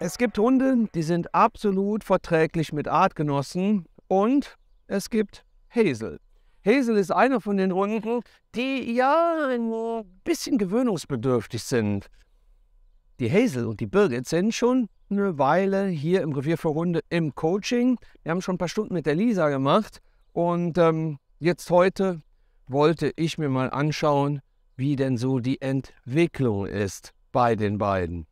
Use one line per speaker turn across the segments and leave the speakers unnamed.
Es gibt Hunde, die sind absolut verträglich mit Artgenossen und es gibt Hazel. Hazel ist einer von den Hunden, die ja ein bisschen gewöhnungsbedürftig sind. Die Hazel und die Birgit sind schon eine Weile hier im Revier für Hunde im Coaching. Wir haben schon ein paar Stunden mit der Lisa gemacht und ähm, jetzt heute wollte ich mir mal anschauen, wie denn so die Entwicklung ist bei den beiden.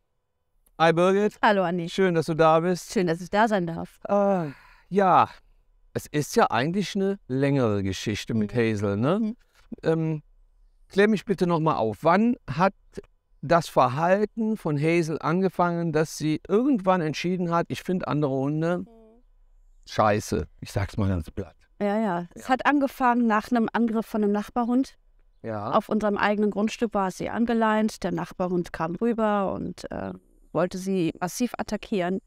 Hi Birgit. Hallo Anni. Schön, dass du da bist. Schön, dass ich da sein darf. Äh, ja, es ist ja eigentlich eine längere Geschichte mit mhm. Hazel, ne? Mhm. Ähm, klär mich bitte nochmal auf. Wann hat das Verhalten von Hazel angefangen, dass sie irgendwann entschieden hat, ich finde andere Hunde mhm. scheiße. Ich sag's mal ganz platt.
Ja, ja. Es hat angefangen nach einem Angriff von einem Nachbarhund. Ja. Auf unserem eigenen Grundstück war sie angeleint. Der Nachbarhund kam rüber und äh, wollte sie massiv attackieren.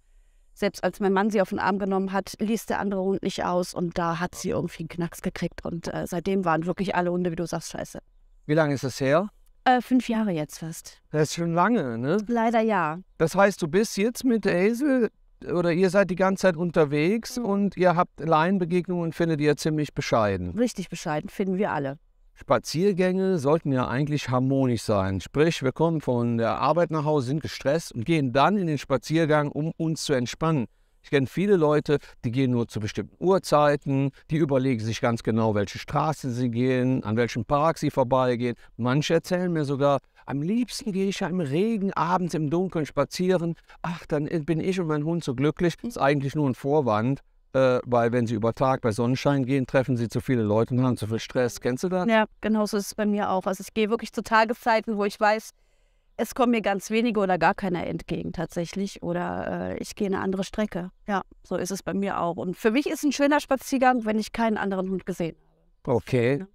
Selbst als mein Mann sie auf den Arm genommen hat, ließ der andere Hund nicht aus und da hat sie irgendwie einen Knacks gekriegt. Und äh, seitdem waren wirklich alle Hunde, wie du sagst, scheiße.
Wie lange ist das her?
Äh, fünf Jahre jetzt fast.
Das ist schon lange, ne?
Leider ja.
Das heißt, du bist jetzt mit Hazel oder ihr seid die ganze Zeit unterwegs mhm. und ihr habt Laienbegegnungen, findet ihr ziemlich bescheiden.
Richtig bescheiden, finden wir alle.
Spaziergänge sollten ja eigentlich harmonisch sein. Sprich, wir kommen von der Arbeit nach Hause, sind gestresst und gehen dann in den Spaziergang, um uns zu entspannen. Ich kenne viele Leute, die gehen nur zu bestimmten Uhrzeiten, die überlegen sich ganz genau, welche Straße sie gehen, an welchem Park sie vorbeigehen. Manche erzählen mir sogar, am liebsten gehe ich ja im Regen abends im Dunkeln spazieren. Ach, dann bin ich und mein Hund so glücklich. Das ist eigentlich nur ein Vorwand, äh, weil wenn sie über Tag bei Sonnenschein gehen, treffen sie zu viele Leute und haben zu viel Stress. Kennst du das?
Ja, genau so ist es bei mir auch. Also ich gehe wirklich zu Tageszeiten, wo ich weiß, es kommen mir ganz wenige oder gar keiner entgegen tatsächlich. Oder äh, ich gehe eine andere Strecke. Ja, so ist es bei mir auch. Und für mich ist ein schöner Spaziergang, wenn ich keinen anderen Hund gesehen
habe. Okay. Ja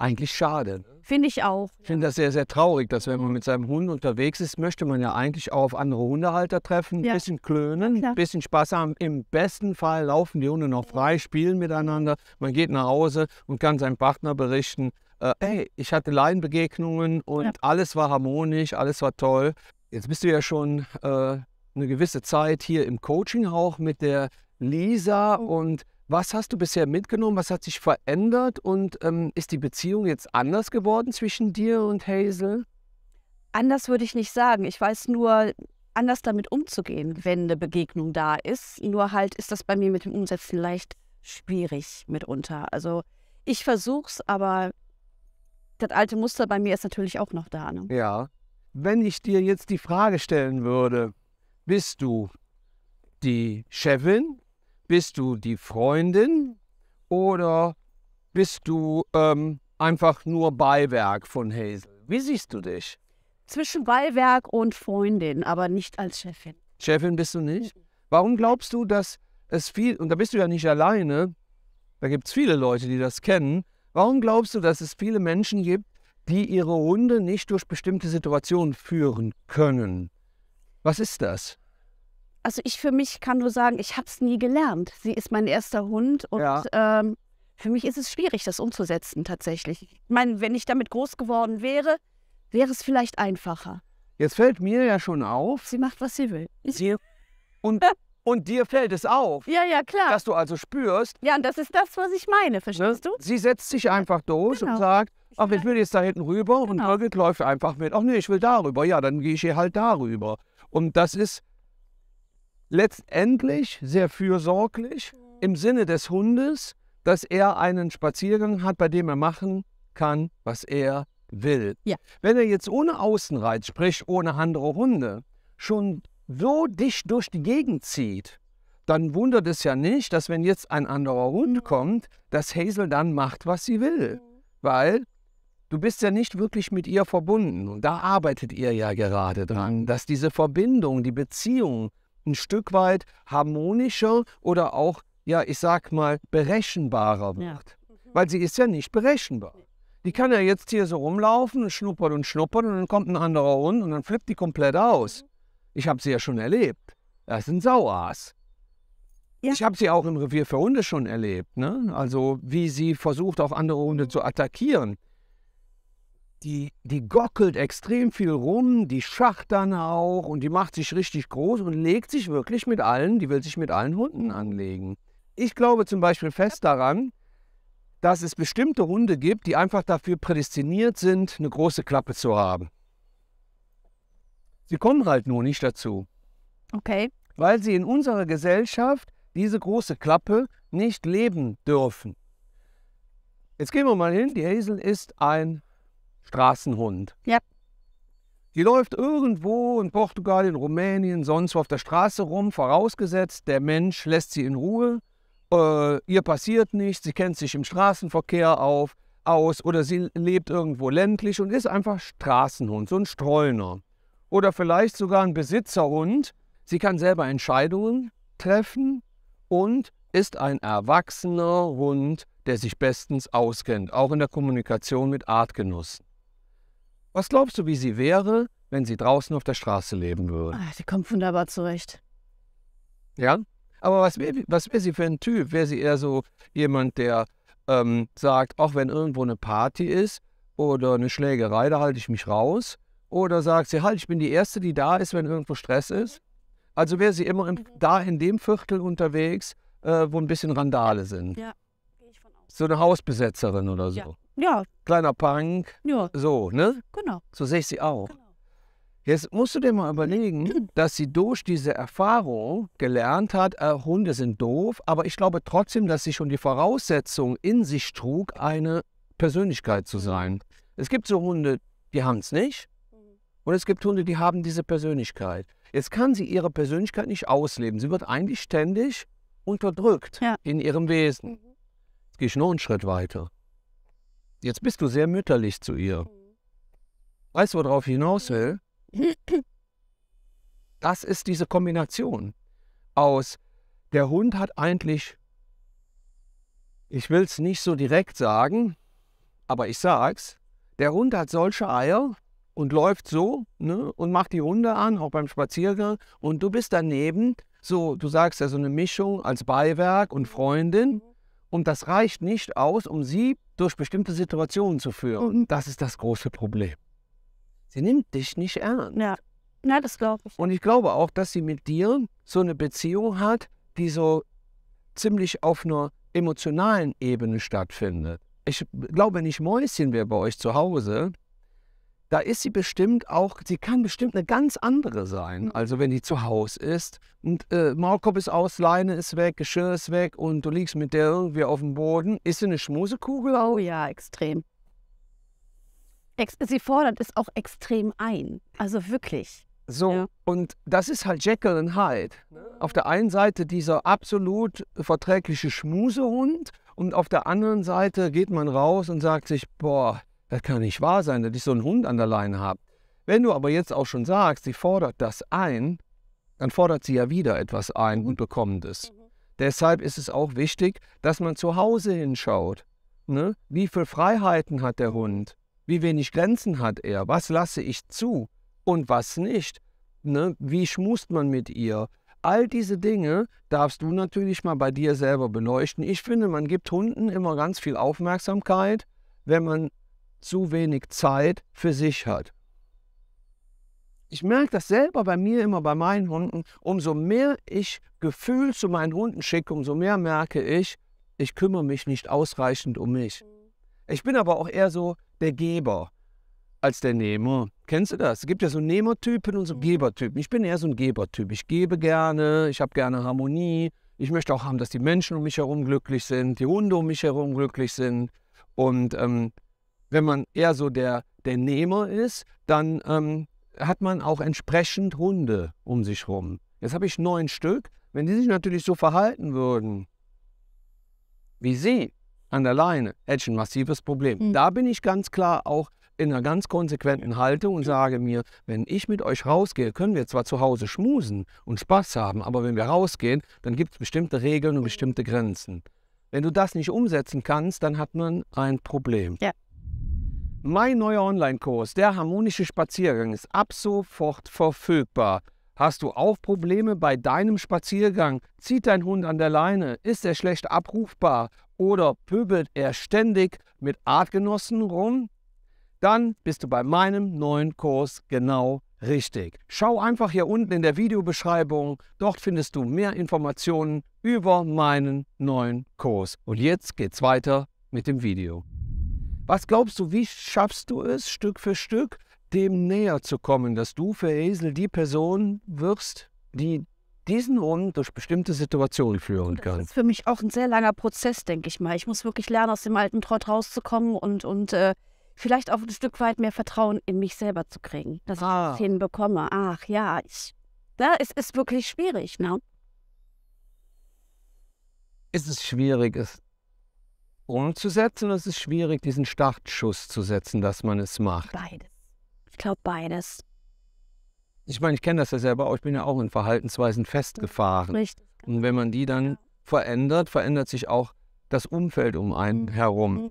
eigentlich schade.
Finde ich auch.
Ich finde das sehr, sehr traurig, dass wenn man mit seinem Hund unterwegs ist, möchte man ja eigentlich auch auf andere Hundehalter treffen, ein ja. bisschen klönen, ein bisschen Spaß haben. Im besten Fall laufen die Hunde noch frei, spielen miteinander. Man geht nach Hause und kann seinem Partner berichten, äh, hey, ich hatte Laienbegegnungen und ja. alles war harmonisch, alles war toll. Jetzt bist du ja schon äh, eine gewisse Zeit hier im Coaching auch mit der Lisa oh. und was hast du bisher mitgenommen? Was hat sich verändert? Und ähm, ist die Beziehung jetzt anders geworden zwischen dir und Hazel? Anders würde ich nicht sagen. Ich weiß
nur, anders damit umzugehen, wenn eine Begegnung da ist. Nur halt ist das bei mir mit dem Umsetzen leicht schwierig mitunter. Also ich versuch's, aber das alte Muster bei mir ist natürlich auch noch da. Ne?
Ja. Wenn ich dir jetzt die Frage stellen würde, bist du die Chefin bist du die Freundin oder bist du ähm, einfach nur Beiwerk von Hazel? Wie siehst du dich?
Zwischen Beiwerk und Freundin, aber nicht als Chefin.
Chefin bist du nicht? Warum glaubst du, dass es viel, und da bist du ja nicht alleine, da gibt es viele Leute, die das kennen, warum glaubst du, dass es viele Menschen gibt, die ihre Hunde nicht durch bestimmte Situationen führen können? Was ist das?
also ich für mich kann nur sagen, ich habe es nie gelernt. Sie ist mein erster Hund und ja. ähm, für mich ist es schwierig, das umzusetzen tatsächlich. Ich meine, wenn ich damit groß geworden wäre, wäre es vielleicht einfacher.
Jetzt fällt mir ja schon auf. Sie macht, was sie will. Sie und, und dir fällt es auf. Ja, ja, klar. Dass du also spürst. Ja, und das ist das, was ich meine, verstehst ne? du? Sie setzt sich einfach durch genau. und sagt, ach, ich will jetzt da hinten rüber genau. und Birgit läuft einfach mit. Ach nee, ich will darüber. Ja, dann gehe ich hier halt darüber. Und das ist, letztendlich sehr fürsorglich mhm. im Sinne des Hundes, dass er einen Spaziergang hat, bei dem er machen kann, was er will. Ja. Wenn er jetzt ohne Außenreiz, sprich ohne andere Hunde, schon so dicht durch die Gegend zieht, dann wundert es ja nicht, dass wenn jetzt ein anderer Hund mhm. kommt, dass Hazel dann macht, was sie will. Mhm. Weil du bist ja nicht wirklich mit ihr verbunden. Und da arbeitet ihr ja gerade dran, dass diese Verbindung, die Beziehung ein Stück weit harmonischer oder auch, ja, ich sag mal, berechenbarer wird. Ja. Weil sie ist ja nicht berechenbar. Die kann ja jetzt hier so rumlaufen und schnuppert und schnuppert und dann kommt ein anderer Hund und dann flippt die komplett aus. Mhm. Ich habe sie ja schon erlebt. Das ist ein Sauaas. Ja. Ich habe sie auch im Revier für Hunde schon erlebt. Ne? Also wie sie versucht, auch andere Hunde zu attackieren die, die gockelt extrem viel rum, die schachtern auch und die macht sich richtig groß und legt sich wirklich mit allen, die will sich mit allen Hunden anlegen. Ich glaube zum Beispiel fest daran, dass es bestimmte Hunde gibt, die einfach dafür prädestiniert sind, eine große Klappe zu haben. Sie kommen halt nur nicht dazu. Okay. Weil sie in unserer Gesellschaft diese große Klappe nicht leben dürfen. Jetzt gehen wir mal hin. Die Hazel ist ein Straßenhund. Ja. Die läuft irgendwo in Portugal, in Rumänien, sonst wo auf der Straße rum, vorausgesetzt, der Mensch lässt sie in Ruhe, äh, ihr passiert nichts, sie kennt sich im Straßenverkehr auf, aus oder sie lebt irgendwo ländlich und ist einfach Straßenhund, so ein Streuner. Oder vielleicht sogar ein Besitzerhund. Sie kann selber Entscheidungen treffen und ist ein erwachsener Hund, der sich bestens auskennt, auch in der Kommunikation mit Artgenossen. Was glaubst du, wie sie wäre, wenn sie draußen auf der Straße leben würde? Ach,
sie kommt wunderbar zurecht.
Ja? Aber was wäre was wär sie für ein Typ? Wäre sie eher so jemand, der ähm, sagt, auch wenn irgendwo eine Party ist oder eine Schlägerei, da halte ich mich raus? Oder sagt sie, halt, ich bin die Erste, die da ist, wenn irgendwo Stress ist? Also wäre sie immer in, mhm. da in dem Viertel unterwegs, äh, wo ein bisschen Randale sind. Ja, gehe ich von aus. So eine Hausbesetzerin oder so. Ja. Ja. Kleiner Punk. Ja. So, ne? Genau. So sehe ich sie auch. Genau. Jetzt musst du dir mal überlegen, dass sie durch diese Erfahrung gelernt hat, äh, Hunde sind doof, aber ich glaube trotzdem, dass sie schon die Voraussetzung in sich trug, eine Persönlichkeit zu sein. Es gibt so Hunde, die haben es nicht. Mhm. Und es gibt Hunde, die haben diese Persönlichkeit. Jetzt kann sie ihre Persönlichkeit nicht ausleben. Sie wird eigentlich ständig unterdrückt ja. in ihrem Wesen. Mhm. Jetzt gehe ich noch einen Schritt weiter. Jetzt bist du sehr mütterlich zu ihr. Weißt du, worauf ich hinaus will? Das ist diese Kombination aus, der Hund hat eigentlich, ich will es nicht so direkt sagen, aber ich sag's, der Hund hat solche Eier und läuft so ne, und macht die Hunde an, auch beim Spaziergang, und du bist daneben, so, du sagst ja so eine Mischung als Beiwerk und Freundin, mhm. und das reicht nicht aus, um sie durch bestimmte Situationen zu führen. Mhm. Das ist das große Problem. Sie nimmt dich nicht ernst. Ja, Na, das glaube ich. Und ich glaube auch, dass sie mit dir so eine Beziehung hat, die so ziemlich auf einer emotionalen Ebene stattfindet. Ich glaube nicht, Mäuschen wäre bei euch zu Hause, da ist sie bestimmt auch, sie kann bestimmt eine ganz andere sein. Mhm. Also wenn die zu Hause ist und äh, Maulkorb ist aus, Leine ist weg, Geschirr ist weg und du liegst mit der irgendwie auf dem Boden. Ist sie eine Schmusekugel? Oh ja, extrem.
Ex sie fordert es auch extrem ein. Also wirklich.
So, ja. und das ist halt Jekyll und Hyde. Auf der einen Seite dieser absolut verträgliche Schmusehund und auf der anderen Seite geht man raus und sagt sich, boah, das kann nicht wahr sein, dass ich so einen Hund an der Leine habe. Wenn du aber jetzt auch schon sagst, sie fordert das ein, dann fordert sie ja wieder etwas ein mhm. und bekommt es. Mhm. Deshalb ist es auch wichtig, dass man zu Hause hinschaut. Ne? Wie viele Freiheiten hat der Hund? Wie wenig Grenzen hat er? Was lasse ich zu und was nicht? Ne? Wie schmust man mit ihr? All diese Dinge darfst du natürlich mal bei dir selber beleuchten. Ich finde, man gibt Hunden immer ganz viel Aufmerksamkeit, wenn man zu wenig Zeit für sich hat. Ich merke das selber bei mir immer bei meinen Hunden. Umso mehr ich Gefühl zu meinen Hunden schicke, umso mehr merke ich, ich kümmere mich nicht ausreichend um mich. Ich bin aber auch eher so der Geber als der Nehmer. Kennst du das? Es gibt ja so Nehmertypen und so Gebertypen. Ich bin eher so ein Gebertyp. Ich gebe gerne, ich habe gerne Harmonie. Ich möchte auch haben, dass die Menschen um mich herum glücklich sind, die Hunde um mich herum glücklich sind. Und ähm, wenn man eher so der, der Nehmer ist, dann ähm, hat man auch entsprechend Hunde um sich rum. Jetzt habe ich neun Stück. Wenn die sich natürlich so verhalten würden, wie sie an der Leine, hätte ich ein massives Problem. Mhm. Da bin ich ganz klar auch in einer ganz konsequenten Haltung und sage mir, wenn ich mit euch rausgehe, können wir zwar zu Hause schmusen und Spaß haben, aber wenn wir rausgehen, dann gibt es bestimmte Regeln und bestimmte Grenzen. Wenn du das nicht umsetzen kannst, dann hat man ein Problem. Ja. Mein neuer Online-Kurs, der harmonische Spaziergang, ist ab sofort verfügbar. Hast du auch Probleme bei deinem Spaziergang? Zieht dein Hund an der Leine? Ist er schlecht abrufbar? Oder pöbelt er ständig mit Artgenossen rum? Dann bist du bei meinem neuen Kurs genau richtig. Schau einfach hier unten in der Videobeschreibung. Dort findest du mehr Informationen über meinen neuen Kurs. Und jetzt geht's weiter mit dem Video. Was glaubst du, wie schaffst du es, Stück für Stück dem näher zu kommen, dass du für Esel die Person wirst, die diesen Hund durch bestimmte Situationen führen kann. Das ist für
mich auch ein sehr langer Prozess, denke ich mal. Ich muss wirklich lernen, aus dem alten Trott rauszukommen und, und äh, vielleicht auch ein Stück weit mehr Vertrauen in mich selber zu kriegen, dass ah. ich das ah. hinbekomme. Ach ja, ich, ja, ne, es ist wirklich schwierig. Ne?
Es ist schwierig umzusetzen? Es ist schwierig, diesen Startschuss zu setzen, dass man es macht.
Beides. Ich glaube beides.
Ich meine, ich kenne das ja selber auch. Ich bin ja auch in Verhaltensweisen festgefahren. Richtig. Und wenn man die dann verändert, verändert sich auch das Umfeld um einen herum.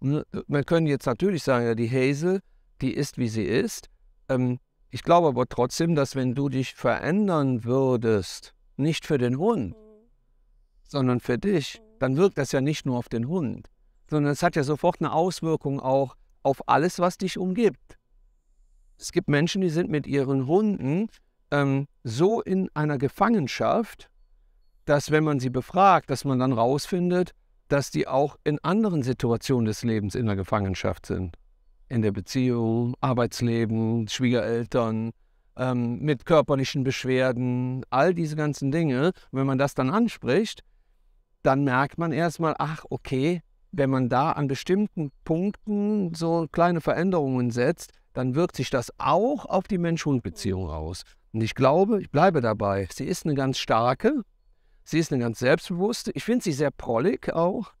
Mhm. Äh, man könnte jetzt natürlich sagen, ja, die Hazel, die ist, wie sie ist. Ähm, ich glaube aber trotzdem, dass wenn du dich verändern würdest, nicht für den Hund, mhm. sondern für dich, mhm dann wirkt das ja nicht nur auf den Hund, sondern es hat ja sofort eine Auswirkung auch auf alles, was dich umgibt. Es gibt Menschen, die sind mit ihren Hunden ähm, so in einer Gefangenschaft, dass wenn man sie befragt, dass man dann rausfindet, dass die auch in anderen Situationen des Lebens in der Gefangenschaft sind. In der Beziehung, Arbeitsleben, Schwiegereltern, ähm, mit körperlichen Beschwerden, all diese ganzen Dinge. wenn man das dann anspricht, dann merkt man erstmal, ach okay, wenn man da an bestimmten Punkten so kleine Veränderungen setzt, dann wirkt sich das auch auf die Mensch-Hund-Beziehung aus. Und ich glaube, ich bleibe dabei, sie ist eine ganz starke, sie ist eine ganz selbstbewusste, ich finde sie sehr prollig auch.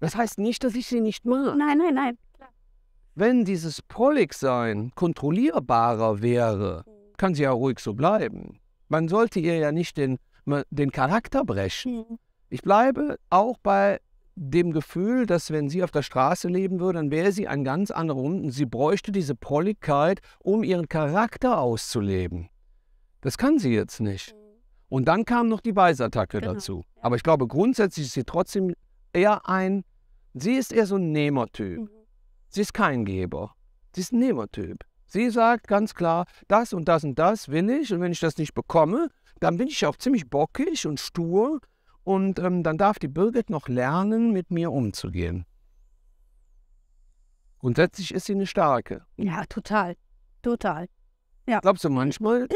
Das heißt nicht, dass ich sie nicht mag. Nein, nein, nein. Wenn dieses Prolligsein kontrollierbarer wäre, kann sie ja ruhig so bleiben. Man sollte ihr ja nicht den, den Charakter brechen. Mhm. Ich bleibe auch bei dem Gefühl, dass wenn sie auf der Straße leben würde, dann wäre sie ein ganz anderer Hund. Sie bräuchte diese Polligkeit, um ihren Charakter auszuleben. Das kann sie jetzt nicht. Mhm. Und dann kam noch die Weißattacke genau. dazu. Aber ich glaube, grundsätzlich ist sie trotzdem eher ein, sie ist eher so ein Nehmertyp. Mhm. Sie ist kein Geber. Sie ist ein Nehmertyp. Sie sagt ganz klar, das und das und das will ich. Und wenn ich das nicht bekomme, dann bin ich auch ziemlich bockig und stur und ähm, dann darf die Birgit noch lernen, mit mir umzugehen. Grundsätzlich ist sie eine starke.
Ja, total. Total.
Ja. Glaubst du manchmal,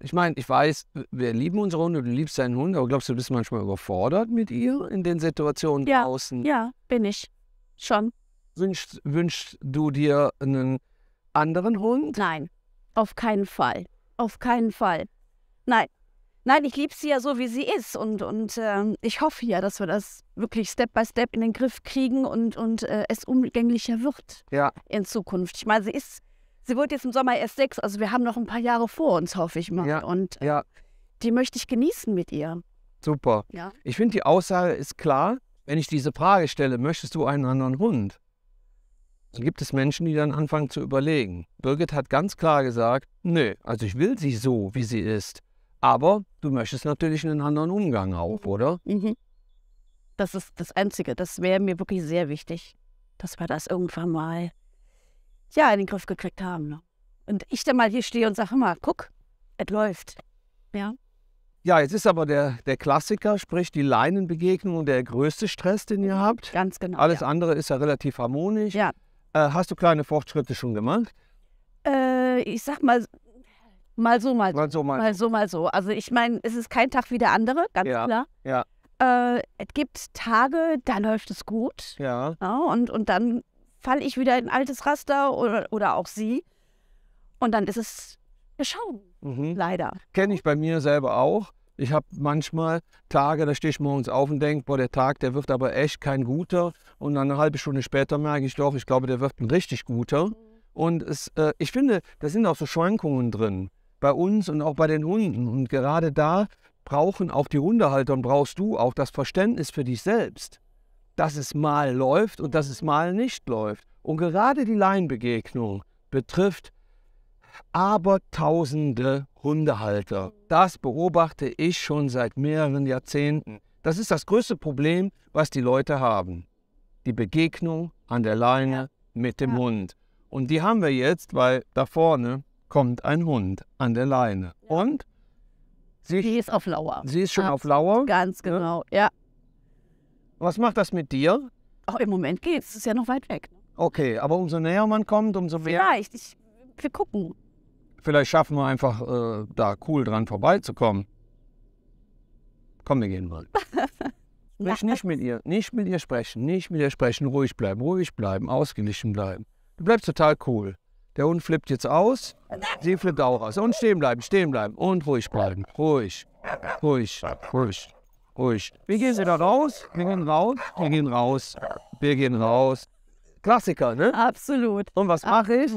ich meine, ich weiß, wir lieben unsere Hunde, du liebst deinen Hund, aber glaubst du, du bist manchmal überfordert mit ihr in den Situationen ja, draußen? Ja,
bin ich. Schon.
Wünschst, wünschst du dir einen anderen Hund? Nein, auf keinen Fall.
Auf keinen Fall. Nein, Nein, ich liebe sie ja so, wie sie ist. Und, und äh, ich hoffe ja, dass wir das wirklich Step by Step in den Griff kriegen und, und äh, es umgänglicher wird ja. in Zukunft. Ich meine, sie ist, sie wird jetzt im Sommer erst sechs, also wir haben noch ein paar Jahre vor uns, hoffe ich mal. Ja. Und äh, ja. die möchte ich genießen mit ihr.
Super. Ja. Ich finde, die Aussage ist klar, wenn ich diese Frage stelle, möchtest du einen anderen Hund? Dann gibt es Menschen, die dann anfangen zu überlegen. Birgit hat ganz klar gesagt, nö, also ich will sie so, wie sie ist. Aber du möchtest natürlich einen anderen Umgang auch, oder? Mhm.
Das ist das Einzige. Das wäre mir wirklich sehr wichtig, dass wir das irgendwann mal ja in den Griff gekriegt haben. Ne? Und ich dann mal hier stehe und sage mal, guck, es läuft. Ja.
Ja, jetzt ist aber der, der Klassiker, sprich die Leinenbegegnung, der größte Stress, den ihr mhm. habt. Ganz genau. Alles ja. andere ist ja relativ harmonisch. Ja. Äh, hast du kleine Fortschritte schon gemacht?
Äh, ich sag mal, Mal so, mal
so. Mal so, mal, mal, so,
mal so. Also ich meine, es ist kein Tag wie der andere, ganz ja. klar. Ja. Äh, es gibt Tage, da läuft es gut. Ja. ja und, und dann falle ich wieder in ein altes Raster oder, oder auch sie. Und dann ist es geschaut. Mhm. Leider.
Kenne ich bei mir selber auch. Ich habe manchmal Tage, da stehe ich morgens auf und denke, boah, der Tag, der wird aber echt kein guter. Und dann eine halbe Stunde später merke ich doch, ich glaube, der wird ein richtig guter. Mhm. Und es, äh, ich finde, da sind auch so Schwankungen drin bei uns und auch bei den Hunden. Und gerade da brauchen auch die Hundehalter und brauchst du auch das Verständnis für dich selbst, dass es mal läuft und dass es mal nicht läuft. Und gerade die Leinbegegnung betrifft abertausende Hundehalter. Das beobachte ich schon seit mehreren Jahrzehnten. Das ist das größte Problem, was die Leute haben. Die Begegnung an der Leine mit dem Hund. Und die haben wir jetzt, weil da vorne kommt ein Hund an der Leine. Ja. Und?
Sie die ist auf Lauer. Sie ist schon Absolut. auf Lauer? Ganz genau, ja. ja.
Was macht das mit dir? Auch oh, im Moment geht's. Es ist ja noch weit weg. Okay, aber umso näher man kommt, umso mehr. Vielleicht. Ich, wir gucken. Vielleicht schaffen wir einfach, äh, da cool dran vorbeizukommen. Komm, wir gehen mal. Sprich nicht mit ihr, nicht mit ihr sprechen, nicht mit ihr sprechen, ruhig bleiben, ruhig bleiben, ausgeglichen bleiben. Du bleibst total cool. Der Hund flippt jetzt aus. Sie flippt auch aus. Und stehen bleiben, stehen bleiben. Und ruhig bleiben. Ruhig. Ruhig. Ruhig. Ruhig. Wir gehen wieder raus. Wir gehen raus. Wir gehen raus. Wir gehen raus. Klassiker, ne? Absolut. Und was mache ich?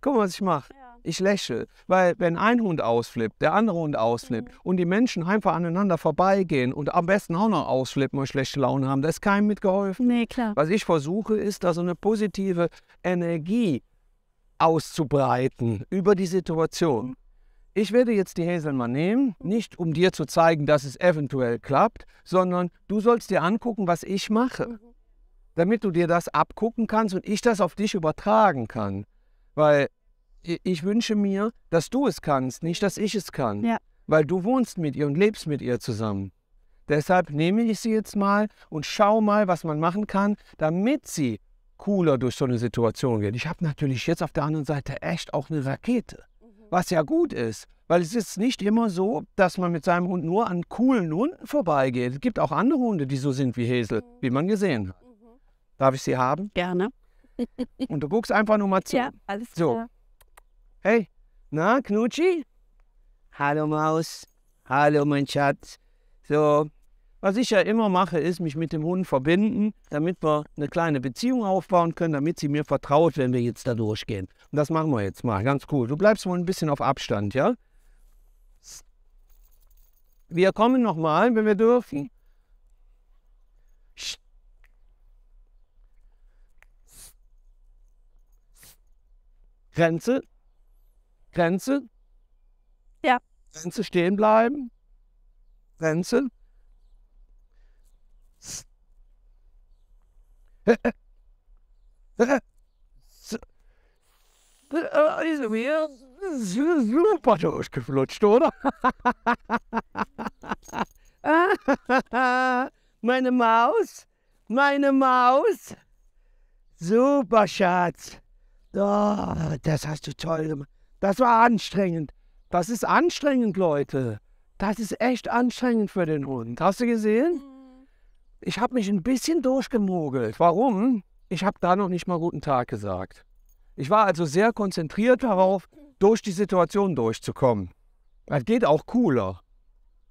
Guck mal, was ich mache. Ich lächle, weil wenn ein Hund ausflippt, der andere Hund ausflippt mhm. und die Menschen einfach aneinander vorbeigehen und am besten auch noch ausflippen und schlechte Laune haben, da ist keinem mitgeholfen. Nee, klar. Was ich versuche, ist da so eine positive Energie auszubreiten über die Situation. Ich werde jetzt die mal nehmen, nicht um dir zu zeigen, dass es eventuell klappt, sondern du sollst dir angucken, was ich mache, damit du dir das abgucken kannst und ich das auf dich übertragen kann. Weil ich wünsche mir, dass du es kannst, nicht dass ich es kann. Ja. Weil du wohnst mit ihr und lebst mit ihr zusammen. Deshalb nehme ich sie jetzt mal und schau mal, was man machen kann, damit sie cooler durch so eine Situation geht. Ich habe natürlich jetzt auf der anderen Seite echt auch eine Rakete, mhm. was ja gut ist, weil es ist nicht immer so, dass man mit seinem Hund nur an coolen Hunden vorbeigeht. Es gibt auch andere Hunde, die so sind wie Hesel, mhm. wie man gesehen hat. Mhm. Darf ich sie haben? Gerne. Und du guckst einfach nur mal zu. Ja, alles so. klar. Hey, na, Knutschi? Hallo Maus. Hallo, mein Schatz. So, was ich ja immer mache, ist mich mit dem Hund verbinden, damit wir eine kleine Beziehung aufbauen können, damit sie mir vertraut, wenn wir jetzt da durchgehen. Und das machen wir jetzt mal. Ganz cool. Du bleibst wohl ein bisschen auf Abstand, ja? Wir kommen nochmal, wenn wir dürfen. Grenze. Grenze. Ja. Grenze stehen bleiben. Grenze. Also, super durchgeflutscht, oder? meine Maus, meine Maus. Super, Schatz. Oh, das hast du toll gemacht. Das war anstrengend. Das ist anstrengend, Leute. Das ist echt anstrengend für den Hund. Hast du gesehen? Mhm. Ich habe mich ein bisschen durchgemogelt. Warum? Ich habe da noch nicht mal guten Tag gesagt. Ich war also sehr konzentriert darauf, durch die Situation durchzukommen. Das geht auch cooler.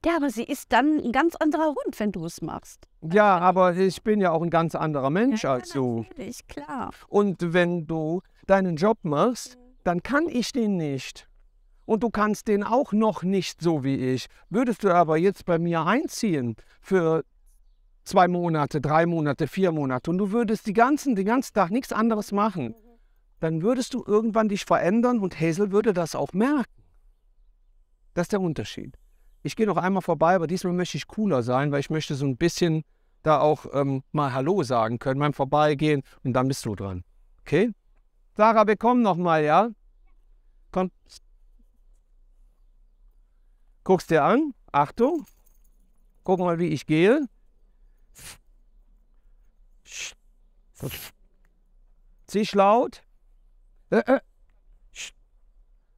Ja, aber sie ist dann ein ganz anderer Hund, wenn du es
machst. Ja, aber ich bin ja auch ein ganz anderer Mensch ja, als du.
Natürlich, klar.
Und wenn du deinen Job machst, dann kann ich den nicht. Und du kannst den auch noch nicht so wie ich. Würdest du aber jetzt bei mir einziehen für zwei Monate, drei Monate, vier Monate und du würdest die ganzen, den ganzen Tag nichts anderes machen, dann würdest du irgendwann dich verändern und Hazel würde das auch merken. Das ist der Unterschied. Ich gehe noch einmal vorbei, aber diesmal möchte ich cooler sein, weil ich möchte so ein bisschen da auch ähm, mal Hallo sagen können beim Vorbeigehen und dann bist du dran. Okay? Sarah, wir kommen nochmal, ja? Komm. Guckst dir an. Achtung. Guck mal, wie ich gehe. Zisch laut. Äh, äh.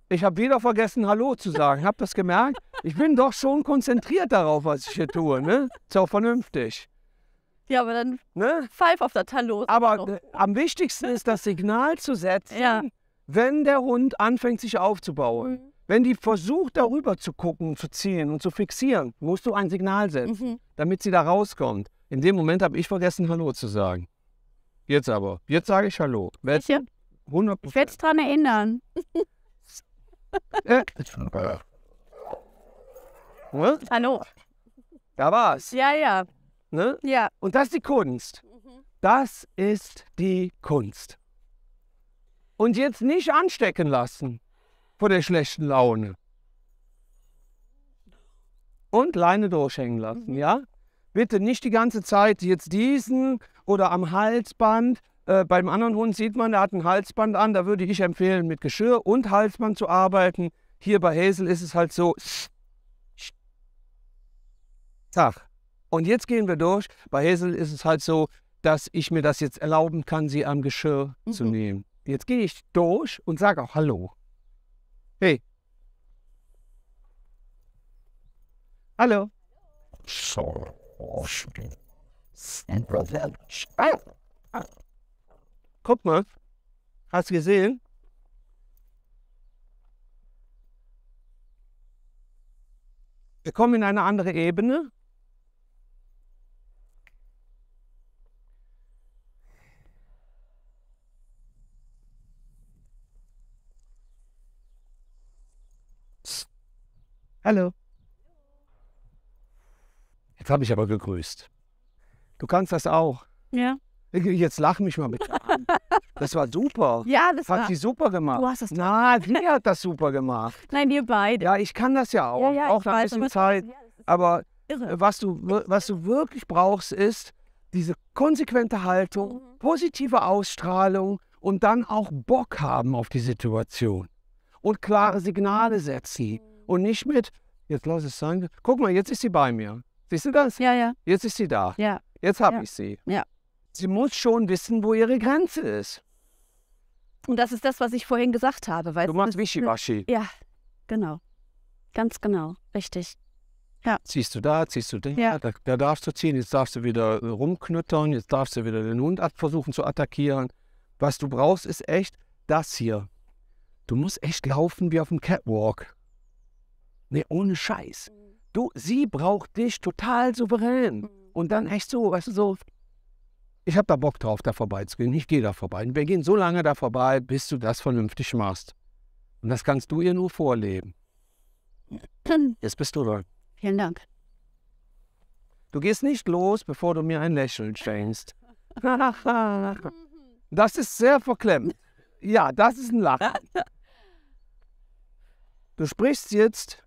Ich habe wieder vergessen, Hallo zu sagen. Ich Habt das gemerkt? Ich bin doch schon konzentriert darauf, was ich hier tue. Ne? Ist auch vernünftig. Ja, aber dann ne? pfeif auf das Hallo. Aber äh, am wichtigsten ist, das Signal zu setzen, ja. wenn der Hund anfängt, sich aufzubauen. Mhm. Wenn die versucht, darüber zu gucken, zu ziehen und zu fixieren, musst du ein Signal setzen, mhm. damit sie da rauskommt. In dem Moment habe ich vergessen, Hallo zu sagen. Jetzt aber. Jetzt sage ich Hallo. Werd, ich, ich
werde es daran erinnern. äh.
ne? Hallo. Da war's. Ja, ja. Ne? Ja. Und das ist die Kunst. Mhm. Das ist die Kunst. Und jetzt nicht anstecken lassen vor der schlechten Laune. Und Leine durchhängen lassen, mhm. ja? bitte nicht die ganze Zeit jetzt diesen oder am Halsband. Äh, beim anderen Hund sieht man, der hat ein Halsband an. Da würde ich empfehlen, mit Geschirr und Halsband zu arbeiten. Hier bei Hazel ist es halt so. Zack. Und jetzt gehen wir durch. Bei Hazel ist es halt so, dass ich mir das jetzt erlauben kann, sie am Geschirr mhm. zu nehmen. Jetzt gehe ich durch und sage auch Hallo. Hey. Hallo. Sorry. Guck mal, hast du gesehen? Wir kommen in eine andere Ebene. Hallo. Jetzt habe ich aber gegrüßt. Du kannst das auch. Ja. Jetzt lach mich mal mit. Das war super. Ja, das hat war... sie super gemacht. Du hast das Na, sie hat das super gemacht. Nein, ihr beide. Ja, ich kann das ja auch. Ja, ja, auch nach ein bisschen Zeit. Aber irre. was du, was du wirklich brauchst, ist diese konsequente Haltung, mhm. positive Ausstrahlung und dann auch Bock haben auf die Situation. Und klare Signale mhm. setzen. Und nicht mit, jetzt lass es sein, guck mal, jetzt ist sie bei mir. Siehst du das? Ja, ja. Jetzt ist sie da. Ja. Jetzt habe ja. ich sie. Ja. Sie muss schon wissen, wo ihre Grenze ist.
Und das ist das, was ich vorhin gesagt habe. Weil du
machst Wischiwaschi.
Ja, genau. Ganz genau. Richtig.
Ja. Ziehst du da, ziehst du da, ja. da, da darfst du ziehen, jetzt darfst du wieder äh, rumknüttern, jetzt darfst du wieder den Hund versuchen zu attackieren. Was du brauchst, ist echt das hier. Du musst echt laufen wie auf dem Catwalk. Nee, ohne Scheiß du, sie braucht dich total souverän. Mhm. Und dann echt so, weißt du, so, ich habe da Bock drauf, da vorbeizugehen. Ich gehe da vorbei. Und wir gehen so lange da vorbei, bis du das vernünftig machst. Und das kannst du ihr nur vorleben. Jetzt bist du da. Vielen Dank. Du gehst nicht los, bevor du mir ein Lächeln schenkst. Mhm. das ist sehr verklemmt. Ja, das ist ein Lachen. Du sprichst jetzt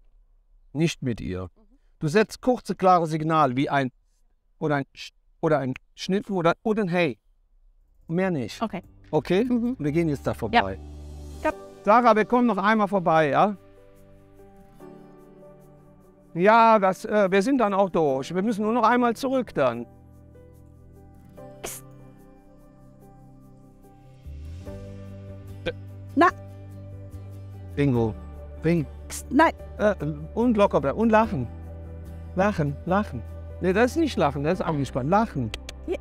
nicht mit ihr. Mhm. Du setzt kurze, klare Signale wie ein oder ein oder ein Schnitten oder, oder ein Hey. Mehr nicht. Okay. Okay? Mhm. Wir gehen jetzt da vorbei. Ja. ja. Sarah, wir kommen noch einmal vorbei, ja? Ja, das, äh, wir sind dann auch durch. Wir müssen nur noch einmal zurück dann. Na. Bingo. Bingo. Psst, nein. Äh, und locker bleiben. Und lachen. Lachen, lachen. Nee, das ist nicht lachen, das ist angespannt. Lachen. Ja.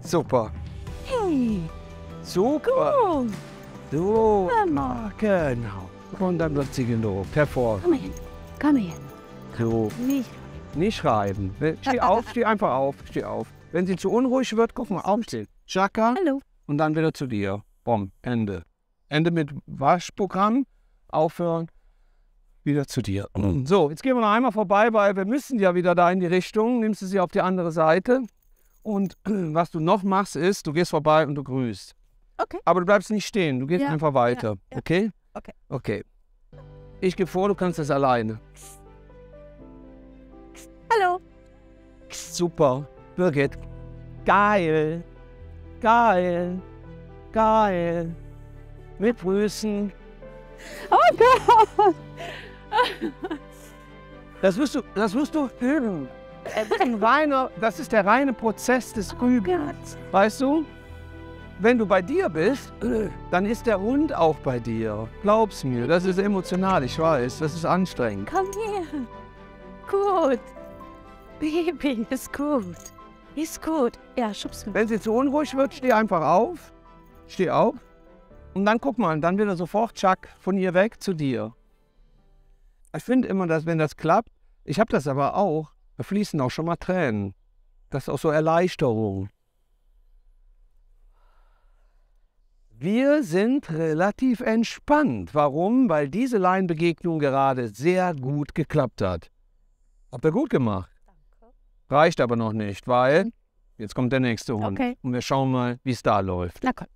Super. Hey. Super. Gut. So. Ah, genau. Und dann wird sie genug. Hervor. Komm her. Komm her. So. Nicht. Nicht schreiben. Äh, steh auf, steh einfach auf, steh auf. Wenn sie zu unruhig wird, guck mal, aufstehen. Chaka. Hallo. Und dann wieder zu dir. Bom, Ende. Ende mit Waschprogramm. Aufhören wieder zu dir. So, jetzt gehen wir noch einmal vorbei, weil wir müssen ja wieder da in die Richtung. Nimmst du sie auf die andere Seite. Und was du noch machst, ist, du gehst vorbei und du grüßt. Okay. Aber du bleibst nicht stehen, du gehst ja, einfach weiter. Ja, ja. Okay? Okay. Okay. Ich gebe vor, du kannst das alleine. Hallo. Super. Birgit. Geil. Geil. Geil. Mit Grüßen. Oh Gott. Das wirst du, das wirst du üben. Äh, reiner, das ist der reine Prozess des Übens. Weißt du? Wenn du bei dir bist, dann ist der Hund auch bei dir. Glaub's mir, das ist emotional, ich weiß, das ist anstrengend. Komm her. Gut. Baby, ist gut. Ist gut. Ja, schub's mir. Wenn sie zu unruhig wird, steh einfach auf. Steh auf. Und dann guck mal, dann wird er sofort, Chuck, von ihr weg zu dir. Ich finde immer, dass wenn das klappt, ich habe das aber auch, da fließen auch schon mal Tränen. Das ist auch so Erleichterung. Wir sind relativ entspannt. Warum? Weil diese Laienbegegnung gerade sehr gut geklappt hat. Habt ihr gut gemacht. Danke. Reicht aber noch nicht, weil jetzt kommt der nächste Hund. Okay. Und wir schauen mal, wie es da läuft. Na komm.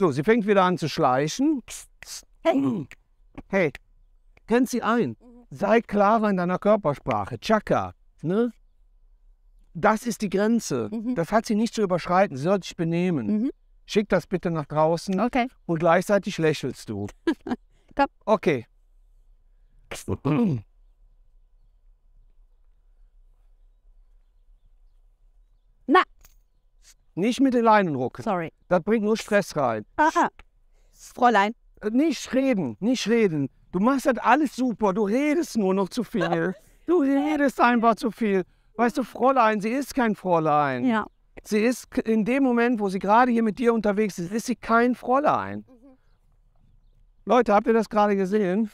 So, sie fängt wieder an zu schleichen. Hey, hey. grenz sie ein. Sei klarer in deiner Körpersprache. Chaka, ne? Das ist die Grenze. Mhm. Das hat sie nicht zu überschreiten. Sie soll sich benehmen. Mhm. Schick das bitte nach draußen. Okay. Und gleichzeitig lächelst du. okay. Nicht mit den Leinen rucken. Sorry. Das bringt nur Stress rein. Aha. Ah. Fräulein. Äh, nicht reden, nicht reden. Du machst das alles super, du redest nur noch zu viel. Du redest einfach zu viel. Weißt du, Fräulein, sie ist kein Fräulein. Ja. Sie ist in dem Moment, wo sie gerade hier mit dir unterwegs ist, ist sie kein Fräulein. Mhm. Leute, habt ihr das gerade gesehen?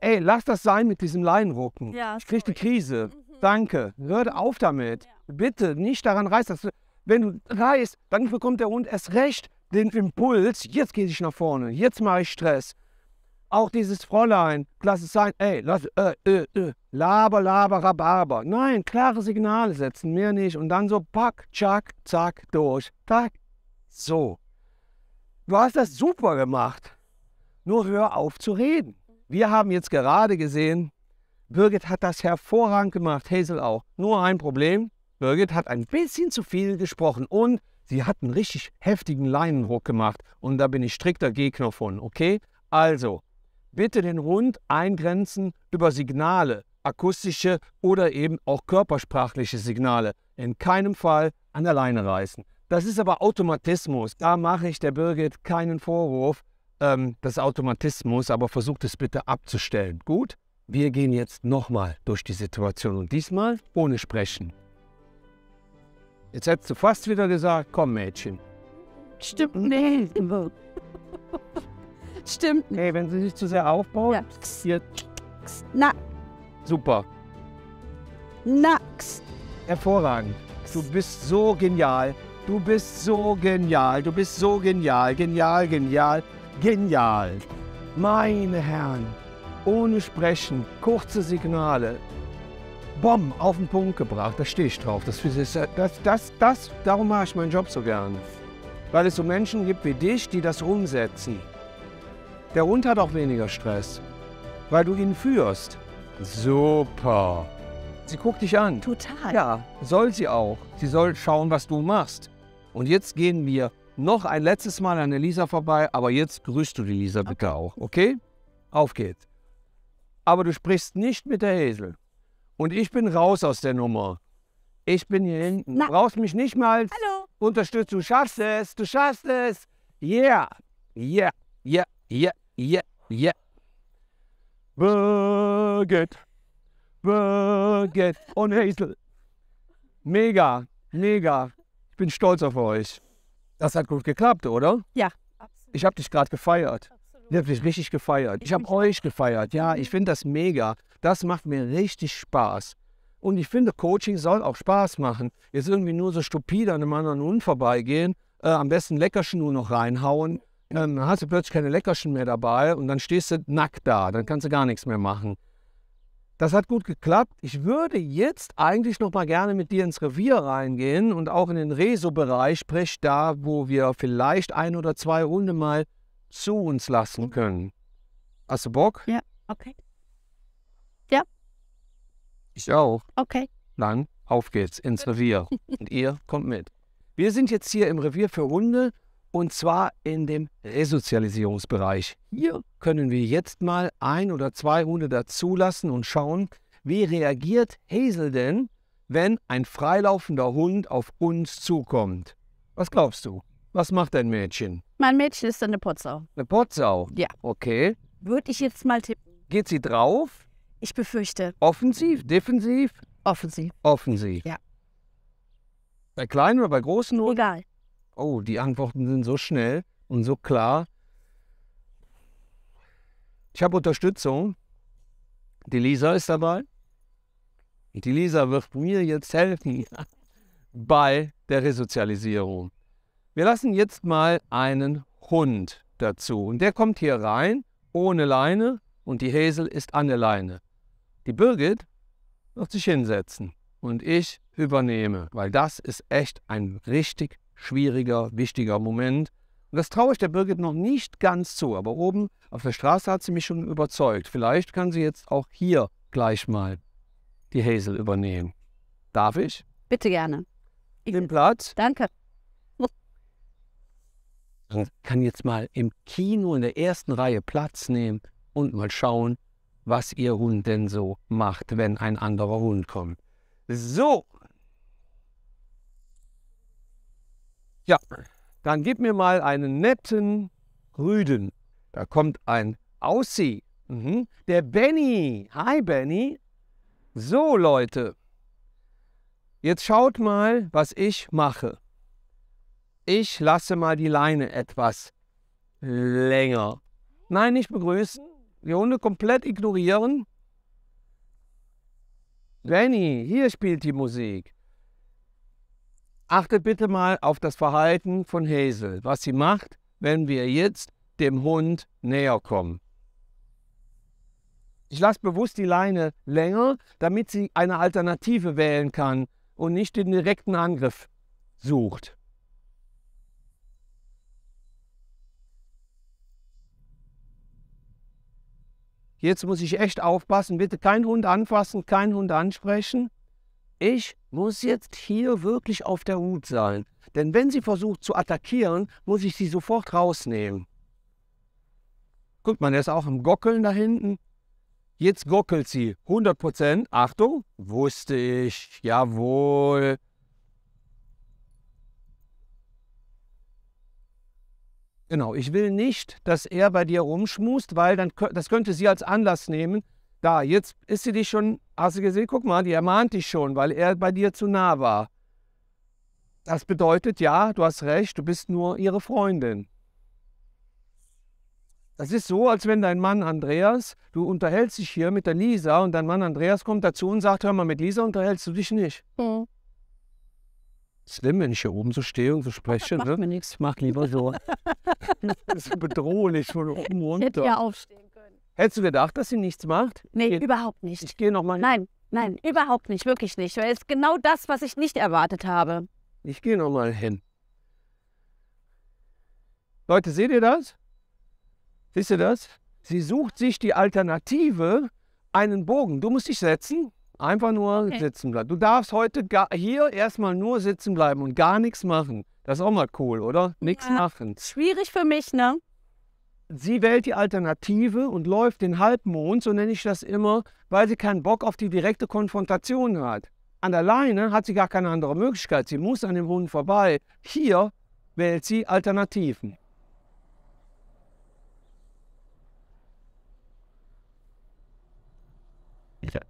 Ey, lass das sein mit diesem Leinrucken. Ja, ich krieg die Krise. Mhm. Danke. Hört auf damit. Ja. Bitte nicht daran reißt. Das wenn du reißt, dann bekommt der Hund erst recht den Impuls, jetzt gehe ich nach vorne, jetzt mache ich Stress. Auch dieses Fräulein, lass es sein, ey, lass, äh, äh, äh, laber, laber, rabarber. Nein, klare Signale setzen, mehr nicht. Und dann so pack, tschak, zack, durch, tack. So. Du hast das super gemacht. Nur hör auf zu reden. Wir haben jetzt gerade gesehen, Birgit hat das hervorragend gemacht, Hazel auch. Nur ein Problem, Birgit hat ein bisschen zu viel gesprochen und sie hat einen richtig heftigen Leinenruck gemacht. Und da bin ich strikter Gegner von, okay? Also, bitte den Hund eingrenzen über Signale, akustische oder eben auch körpersprachliche Signale. In keinem Fall an der Leine reißen. Das ist aber Automatismus. Da mache ich der Birgit keinen Vorwurf. Ähm, das Automatismus, aber versucht es bitte abzustellen. Gut? Wir gehen jetzt nochmal durch die Situation und diesmal ohne Sprechen. Jetzt hättest du fast wieder gesagt, komm Mädchen.
Stimmt nicht. Stimmt nicht. Hey, wenn sie sich zu sehr aufbaut, ja. hier. Na. Super. Nax.
Hervorragend. Du bist so genial. Du bist so genial. Du bist so genial. Genial, genial, genial. Meine Herren, ohne Sprechen, kurze Signale, Bom, auf den Punkt gebracht. Da stehe ich drauf. Das, das, das, das, darum mache ich meinen Job so gern. Weil es so Menschen gibt wie dich, die das umsetzen. Der Hund hat auch weniger Stress, weil du ihn führst. Super. Sie guckt dich an. Total. Ja, soll sie auch. Sie soll schauen, was du machst. Und jetzt gehen wir noch ein letztes Mal an Elisa vorbei, aber jetzt grüßt du die Lisa bitte okay. auch, okay? Auf geht's. Aber du sprichst nicht mit der Esel. Und ich bin raus aus der Nummer. Ich bin hier hinten. Na. Brauchst mich nicht mal. Hallo. Unterstützt, du schaffst es, du schaffst es. Yeah, yeah, yeah, yeah, yeah, yeah. Birgit, Birgit und Hazel. Mega, mega. Ich bin stolz auf euch. Das hat gut geklappt, oder? Ja, absolut. Ich habe dich gerade gefeiert. Absolut. Ich habe dich richtig gefeiert. Ich, ich habe euch gefeiert. Ja, ich mhm. finde das mega. Das macht mir richtig Spaß. Und ich finde, Coaching soll auch Spaß machen. Jetzt irgendwie nur so stupide an einem anderen Hund vorbeigehen, äh, am besten Leckerschen nur noch reinhauen. dann ähm, hast du plötzlich keine Leckerschen mehr dabei und dann stehst du nackt da. Dann kannst du gar nichts mehr machen. Das hat gut geklappt. Ich würde jetzt eigentlich noch mal gerne mit dir ins Revier reingehen und auch in den Reso-Bereich, sprich da, wo wir vielleicht ein oder zwei Hunde mal zu uns lassen können. Hast du Bock? Ja, okay. Ich auch. Okay. Dann auf geht's ins Revier. Und ihr kommt mit. Wir sind jetzt hier im Revier für Hunde und zwar in dem Resozialisierungsbereich. Hier können wir jetzt mal ein oder zwei Hunde dazulassen und schauen, wie reagiert Hazel denn, wenn ein freilaufender Hund auf uns zukommt? Was glaubst du? Was macht dein Mädchen?
Mein Mädchen ist eine Potsau.
Eine Potsau? Ja. Okay. Würde ich jetzt mal tippen. Geht sie drauf? Ich befürchte. Offensiv, defensiv? Offensiv. Offensiv. Ja. Bei kleinen oder bei großen Noten? Egal. Oh, die Antworten sind so schnell und so klar. Ich habe Unterstützung. Die Lisa ist dabei. Die Lisa wird mir jetzt helfen bei der Resozialisierung. Wir lassen jetzt mal einen Hund dazu. Und der kommt hier rein, ohne Leine. Und die Häsel ist an der Leine. Die Birgit wird sich hinsetzen und ich übernehme, weil das ist echt ein richtig schwieriger, wichtiger Moment. Und das traue ich der Birgit noch nicht ganz zu, aber oben auf der Straße hat sie mich schon überzeugt. Vielleicht kann sie jetzt auch hier gleich mal die Hazel übernehmen. Darf ich?
Bitte gerne. Ich Den Platz? Danke.
Ich kann jetzt mal im Kino in der ersten Reihe Platz nehmen und mal schauen, was ihr Hund denn so macht, wenn ein anderer Hund kommt. So. Ja, dann gib mir mal einen netten Rüden. Da kommt ein Aussie. Mhm. Der Benny. Hi Benny. So Leute. Jetzt schaut mal, was ich mache. Ich lasse mal die Leine etwas länger. Nein, nicht begrüßen die Hunde komplett ignorieren. Lenny, hier spielt die Musik. Achtet bitte mal auf das Verhalten von Hazel, was sie macht, wenn wir jetzt dem Hund näher kommen. Ich lasse bewusst die Leine länger, damit sie eine Alternative wählen kann und nicht den direkten Angriff sucht. Jetzt muss ich echt aufpassen, bitte keinen Hund anfassen, keinen Hund ansprechen. Ich muss jetzt hier wirklich auf der Hut sein. Denn wenn sie versucht zu attackieren, muss ich sie sofort rausnehmen. Guckt man, der ist auch im Gockeln da hinten. Jetzt gockelt sie 100%. Achtung, wusste ich. Jawohl. Genau, ich will nicht, dass er bei dir rumschmust, weil dann das könnte sie als Anlass nehmen. Da, jetzt ist sie dich schon, hast du gesehen, guck mal, die ermahnt dich schon, weil er bei dir zu nah war. Das bedeutet, ja, du hast recht, du bist nur ihre Freundin. Das ist so, als wenn dein Mann Andreas, du unterhältst dich hier mit der Lisa und dein Mann Andreas kommt dazu und sagt, hör mal, mit Lisa unterhältst du dich nicht. Mhm schlimm, wenn ich hier oben so stehe und so spreche. Macht ne? mir nichts. Ich mach lieber so. das ist bedrohlich von oben runter. Hätte ja aufstehen können. Hättest du gedacht, dass sie nichts macht?
Nee, geh, überhaupt nicht. Ich gehe nochmal. hin. Nein, nein, überhaupt nicht, wirklich nicht. Weil es genau das, was ich nicht erwartet habe.
Ich gehe nochmal hin. Leute, seht ihr das? Siehst du das? Sie sucht sich die Alternative, einen Bogen. Du musst dich setzen, Einfach nur okay. sitzen bleiben. Du darfst heute gar, hier erstmal nur sitzen bleiben und gar nichts machen. Das ist auch mal cool, oder? Nichts ja, machen.
Schwierig für mich, ne?
Sie wählt die Alternative und läuft den Halbmond, so nenne ich das immer, weil sie keinen Bock auf die direkte Konfrontation hat. An der Leine hat sie gar keine andere Möglichkeit. Sie muss an dem Hund vorbei. Hier wählt sie Alternativen. Ja.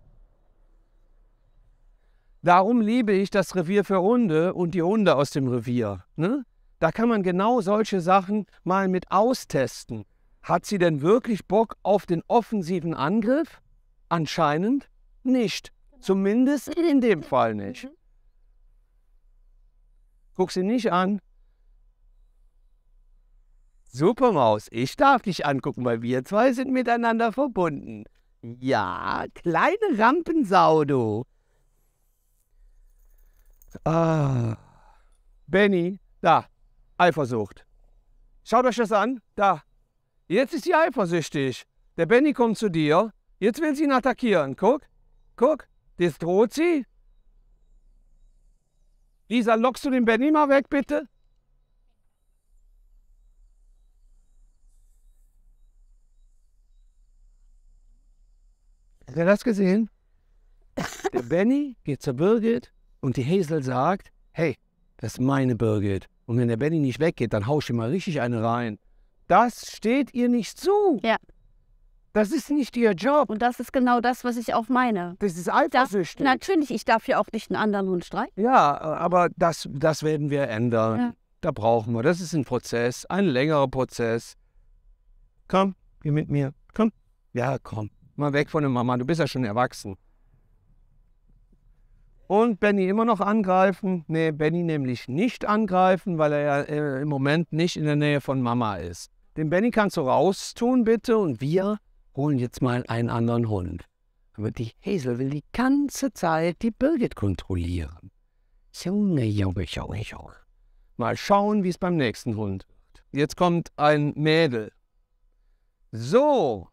Darum liebe ich das Revier für Hunde und die Hunde aus dem Revier. Ne? Da kann man genau solche Sachen mal mit austesten. Hat sie denn wirklich Bock auf den offensiven Angriff? Anscheinend nicht. Zumindest in dem Fall nicht. Mhm. Guck sie nicht an. Super Maus, ich darf dich angucken, weil wir zwei sind miteinander verbunden. Ja, kleine Rampensau, du. Ah. Benny, da. Eifersucht. Schaut euch das an. Da. Jetzt ist sie eifersüchtig. Der Benny kommt zu dir. Jetzt will sie ihn attackieren. Guck. Guck. Das droht sie. Lisa, lockst du den Benny mal weg, bitte? Habt ihr das gesehen? Der Benny geht zur Birgit und die Hazel sagt, hey, das ist meine Birgit. Und wenn der Benny nicht weggeht, dann hau ich ihm mal richtig eine rein. Das steht ihr nicht zu. Ja. Das ist nicht ihr Job. Und das ist genau das, was ich auch meine. Das ist eifersüchtig. Da,
natürlich, ich darf ja auch nicht einen anderen Hund streiten.
Ja, aber das, das werden wir ändern. Ja. Da brauchen wir. Das ist ein Prozess, ein längerer Prozess. Komm, geh mit mir. Komm. Ja, komm. Mal weg von der Mama. Du bist ja schon erwachsen. Und Benny immer noch angreifen. Nee, Benny nämlich nicht angreifen, weil er ja äh, im Moment nicht in der Nähe von Mama ist. Den Benny kannst du raustun, bitte. Und wir holen jetzt mal einen anderen Hund. Aber die Hazel will die ganze Zeit die Birgit kontrollieren. Junge, Junge, Junge, Junge. Mal schauen, wie es beim nächsten Hund wird. Jetzt kommt ein Mädel. So,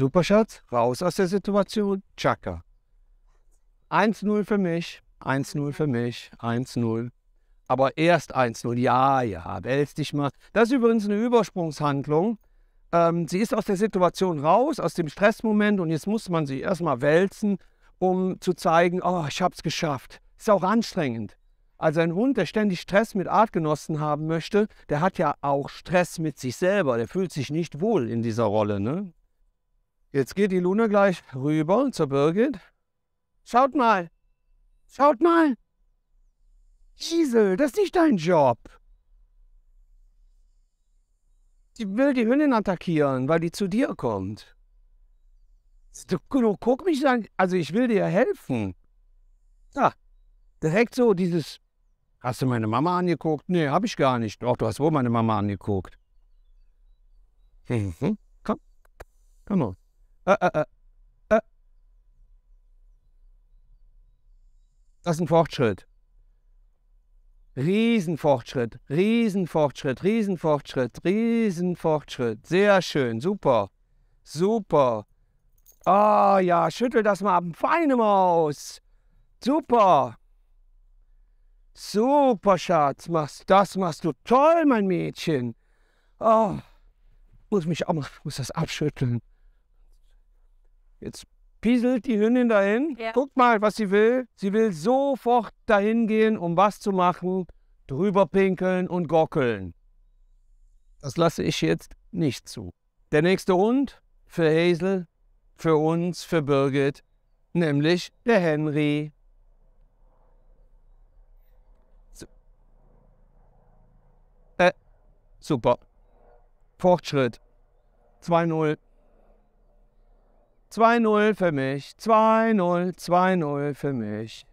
Super Schatz, raus aus der Situation, Chaka. 1-0 für mich, 1-0 für mich, 1-0. Aber erst 1-0, ja, ja, wälz dich mal. Das ist übrigens eine Übersprungshandlung. Ähm, sie ist aus der Situation raus, aus dem Stressmoment und jetzt muss man sie erstmal wälzen, um zu zeigen, oh, ich hab's geschafft. Ist auch anstrengend. Also ein Hund, der ständig Stress mit Artgenossen haben möchte, der hat ja auch Stress mit sich selber. Der fühlt sich nicht wohl in dieser Rolle. Ne? Jetzt geht die Luna gleich rüber zur Birgit. Schaut mal. Schaut mal. Gisel, das ist nicht dein Job. Die will die Hündin attackieren, weil die zu dir kommt. Guck mich an. Also ich will dir helfen. Da. Direkt so dieses. Hast du meine Mama angeguckt? Nee, hab ich gar nicht. Doch, du hast wohl meine Mama angeguckt. Mhm. Komm. Komm mal. Äh äh, äh, äh. Das ist ein Fortschritt. Riesenfortschritt, Riesenfortschritt, Riesenfortschritt, Riesenfortschritt. Sehr schön, super, super. Ah oh, ja, schüttel das mal ab, feine Maus. Super. Super, Schatz, machst, das machst du toll, mein Mädchen. Oh, muss mich auch mal, muss das abschütteln. Jetzt pieselt die Hündin dahin. Ja. Guck mal, was sie will. Sie will sofort dahin gehen, um was zu machen. Drüber pinkeln und gockeln. Das lasse ich jetzt nicht zu. Der nächste Hund für Hazel, für uns, für Birgit, nämlich der Henry. So. Äh, super. Fortschritt. 2-0. 2-0 für mich, 2-0, 2-0 für mich.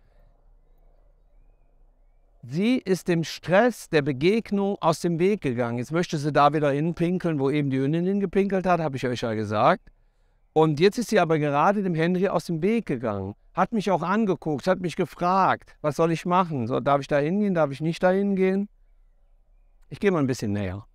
Sie ist dem Stress der Begegnung aus dem Weg gegangen. Jetzt möchte sie da wieder hinpinkeln, wo eben die Hündin hingepinkelt hat, habe ich euch ja gesagt. Und jetzt ist sie aber gerade dem Henry aus dem Weg gegangen. Hat mich auch angeguckt, hat mich gefragt, was soll ich machen? So, darf ich da hingehen, darf ich nicht da hingehen? Ich gehe mal ein bisschen näher.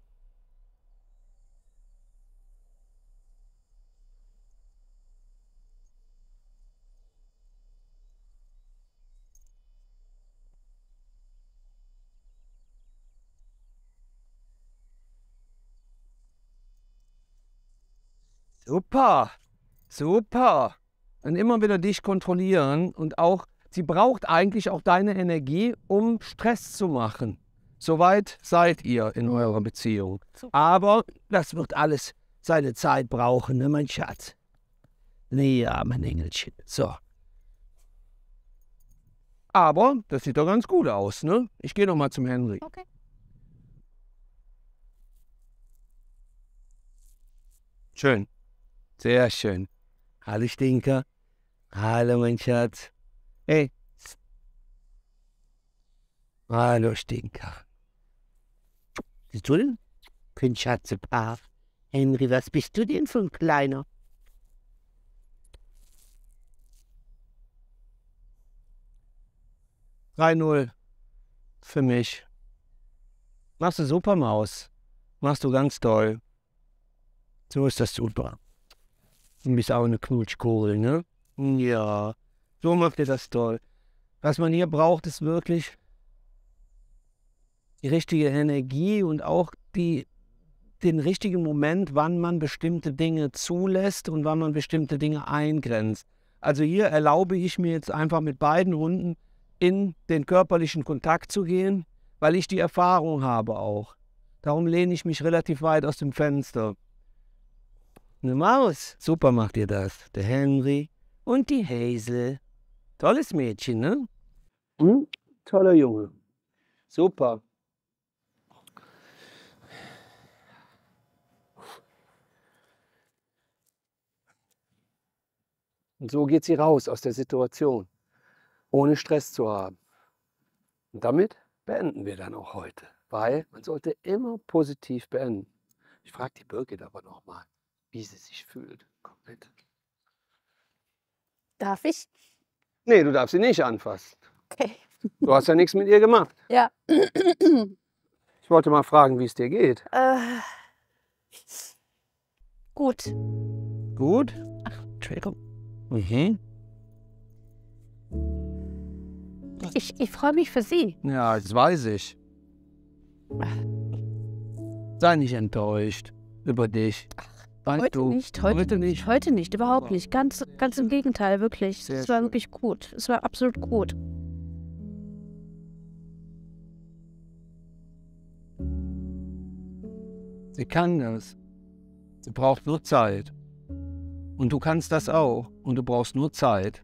Super, super. Und immer wieder dich kontrollieren und auch, sie braucht eigentlich auch deine Energie, um Stress zu machen. Soweit seid ihr in eurer Beziehung. Aber das wird alles seine Zeit brauchen, ne, mein Schatz? Nee, ja, mein Engelchen. So. Aber das sieht doch ganz gut aus, ne? Ich gehe nochmal zum Henry. Okay. Schön. Sehr schön. Hallo Stinker. Hallo mein Schatz. Hey. Hallo Stinker. Siehst du denn? Kein Schatzepaar. Henry, was bist du denn für ein Kleiner? Drei Null. Für mich. Machst du super, Maus. Machst du ganz toll. So ist das super. Du bist auch eine Knutschkohl, ne? Ja, so macht ihr das toll. Was man hier braucht, ist wirklich die richtige Energie und auch die, den richtigen Moment, wann man bestimmte Dinge zulässt und wann man bestimmte Dinge eingrenzt. Also hier erlaube ich mir jetzt einfach mit beiden Hunden in den körperlichen Kontakt zu gehen, weil ich die Erfahrung habe auch. Darum lehne ich mich relativ weit aus dem Fenster. Eine Maus. Super macht ihr das. Der Henry und die Hazel. Tolles Mädchen, ne? Hm? Toller Junge. Super. Und so geht sie raus aus der Situation, ohne Stress zu haben. Und damit beenden wir dann auch heute, weil man sollte immer positiv beenden. Ich frage die Birgit aber nochmal wie sie sich fühlt. Komm bitte. Darf ich? Nee, du darfst sie nicht anfassen. Okay. Du hast ja nichts mit ihr gemacht.
Ja. Ich
wollte mal fragen, wie es dir geht.
Äh, gut.
Gut? Ach, Entschuldigung. Mhm.
Ich, ich freue mich für Sie.
Ja, das weiß ich. Sei nicht enttäuscht über dich. Ach. Heute nicht, heute, heute nicht.
Heute nicht, überhaupt nicht. Ganz, ganz im Gegenteil, wirklich. Sehr es war schön. wirklich gut. Es war absolut gut.
Sie kann das. Sie braucht nur Zeit. Und du kannst das auch. Und du brauchst nur Zeit.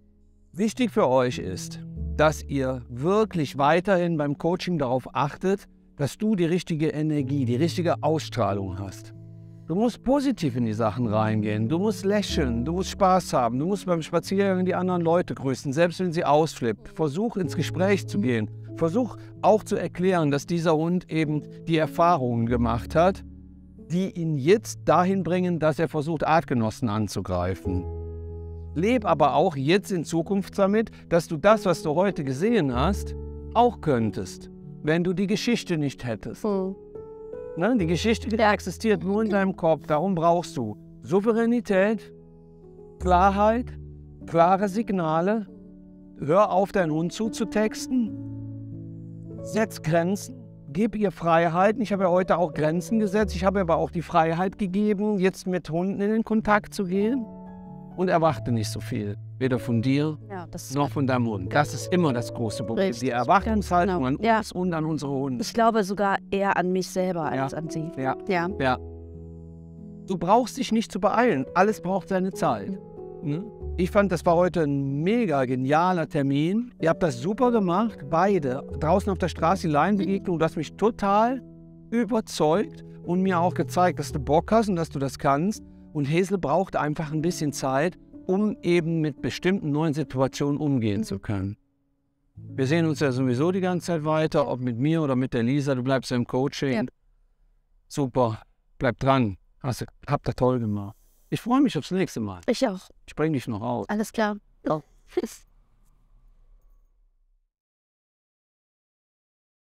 Wichtig für euch ist, dass ihr wirklich weiterhin beim Coaching darauf achtet, dass du die richtige Energie, die richtige Ausstrahlung hast. Du musst positiv in die Sachen reingehen. Du musst lächeln, du musst Spaß haben, du musst beim Spaziergang die anderen Leute grüßen, selbst wenn sie ausflippt. Versuch ins Gespräch zu gehen. Versuch auch zu erklären, dass dieser Hund eben die Erfahrungen gemacht hat, die ihn jetzt dahin bringen, dass er versucht, Artgenossen anzugreifen. Leb aber auch jetzt in Zukunft damit, dass du das, was du heute gesehen hast, auch könntest, wenn du die Geschichte nicht hättest. Hm. Ne? Die Geschichte ja. existiert nur in deinem Kopf. Darum brauchst du Souveränität, Klarheit, klare Signale. Hör auf, deinen Hund zuzutexten. Setz Grenzen. Gib ihr Freiheiten. Ich habe ja heute auch Grenzen gesetzt. Ich habe aber auch die Freiheit gegeben, jetzt mit Hunden in den Kontakt zu gehen. Und erwarte nicht so viel weder von dir ja, noch von deinem Hund. Das ist immer das große Problem. Die Erwartungshaltung genau. an uns und an unsere Hunde. Ich glaube sogar eher an mich selber als an sie. Ja. ja. ja. Du brauchst dich nicht zu beeilen. Alles braucht seine Zeit. Ne? Ich fand, das war heute ein mega genialer Termin. Ihr habt das super gemacht, beide. Draußen auf der Straße die Laienbegegnung, du hast mich total überzeugt und mir auch gezeigt, dass du Bock hast und dass du das kannst. Und Hesel braucht einfach ein bisschen Zeit, um eben mit bestimmten neuen Situationen umgehen zu mhm. können. Wir sehen uns ja sowieso die ganze Zeit weiter, ob mit mir oder mit der Lisa, du bleibst ja im Coaching. Ja. Super, bleib dran. Hast, habt ihr toll gemacht. Ich freue mich aufs nächste Mal. Ich auch. Ich bringe dich noch aus.
Alles klar. Ja. Tschüss.